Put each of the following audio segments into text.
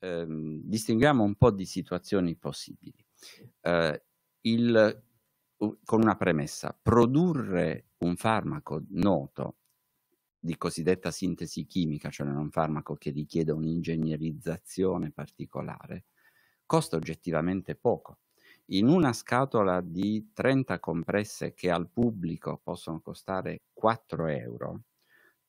ehm, distinguiamo un po' di situazioni possibili. Eh, il, con una premessa, produrre un farmaco noto di cosiddetta sintesi chimica, cioè un farmaco che richiede un'ingegnerizzazione particolare, costa oggettivamente poco. In una scatola di 30 compresse che al pubblico possono costare 4 euro,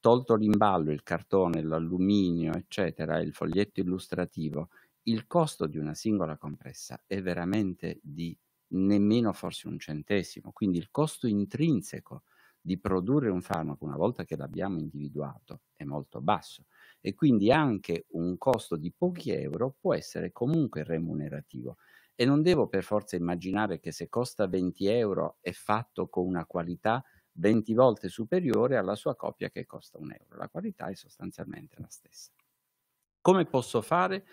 Tolto l'imballo, il cartone, l'alluminio, eccetera, il foglietto illustrativo, il costo di una singola compressa è veramente di nemmeno forse un centesimo, quindi il costo intrinseco di produrre un farmaco una volta che l'abbiamo individuato è molto basso e quindi anche un costo di pochi euro può essere comunque remunerativo e non devo per forza immaginare che se costa 20 euro è fatto con una qualità 20 volte superiore alla sua copia che costa un euro. La qualità è sostanzialmente la stessa. Come posso fare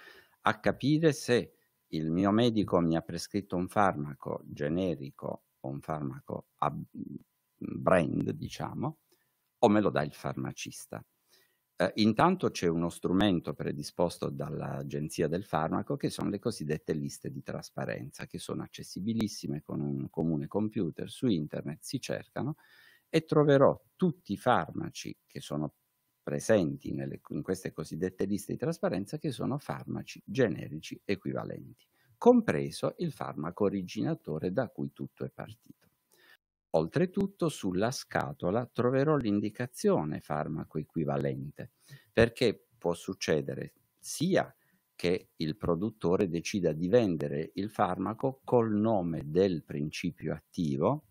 a capire se il mio medico mi ha prescritto un farmaco generico o un farmaco a brand, diciamo, o me lo dà il farmacista? Eh, intanto c'è uno strumento predisposto dall'Agenzia del Farmaco che sono le cosiddette liste di trasparenza, che sono accessibilissime con un comune computer su internet, si cercano e troverò tutti i farmaci che sono presenti nelle, in queste cosiddette liste di trasparenza che sono farmaci generici equivalenti, compreso il farmaco originatore da cui tutto è partito. Oltretutto sulla scatola troverò l'indicazione farmaco equivalente, perché può succedere sia che il produttore decida di vendere il farmaco col nome del principio attivo,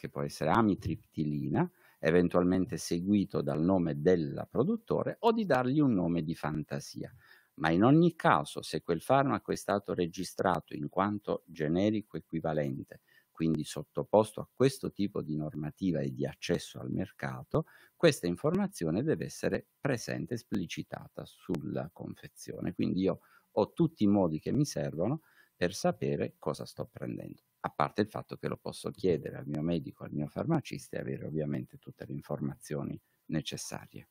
che può essere amitriptilina, eventualmente seguito dal nome del produttore o di dargli un nome di fantasia. Ma in ogni caso, se quel farmaco è stato registrato in quanto generico equivalente, quindi sottoposto a questo tipo di normativa e di accesso al mercato, questa informazione deve essere presente esplicitata sulla confezione. Quindi io ho tutti i modi che mi servono per sapere cosa sto prendendo, a parte il fatto che lo posso chiedere al mio medico, al mio farmacista e avere ovviamente tutte le informazioni necessarie.